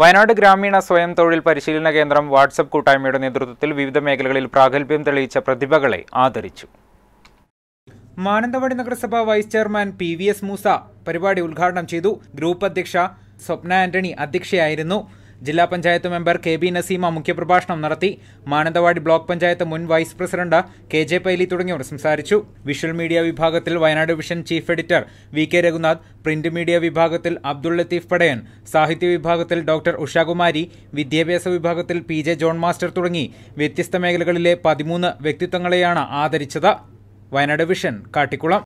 വയനാട് ഗ്രാമീണ സ്വയം തൊഴിൽ പരിശീലന കേന്ദ്രം വാട്സപ്പ് കൂട്ടായ്മയുടെ നേതൃത്വത്തിൽ വിവിധ മേഖലകളിൽ പ്രാഗൽഭ്യം തെളിയിച്ച പ്രതിഭകളെ ആദരിച്ചു മാനന്തവാടി നഗരസഭ vice chairman P V S Moosa പരിപാടി ഉദ്ഘാടനം ചെയ്തു ഗ്രൂപ്പ് അധ്യക്ഷ സ്വപ്ന ആന്റണി അധ്യക്ഷയായിരുന്നു ജില്ലാ panchayat member K B Naseema മുഖ്യപ്രഭാഷണം നടത്തി മാനന്തവാടി ബ്ലോക്ക് പഞ്ചായത്ത് മുൻ vice president K J Paily തുടങ്ങിയവർ സംസാരിച്ചു വിഷ്വൽ മീഡിയ വിഭാഗത്തിൽ Wayanad Vision chief editor V K Raghunath print media വിഭാഗത്തിൽ അബ്ദുൾ ലത്തീഫ് പടയൻ സാഹിത്യ വിഭാഗത്തിൽ ഡോക്ടർ ഉഷാകുമാരി വിദ്യാഭ്യാസ വിഭാഗത്തിൽ പി ജെ ജോൺ മാസ്റ്റർ തുടങ്ങി വ്യത്യസ്ത മേഖലകളിലെ പതിമൂന്ന് വ്യക്തിത്വങ്ങളെയാണ് ആദരിച്ചത് വയനാട് വിഷൻ കാട്ടിക്കുളം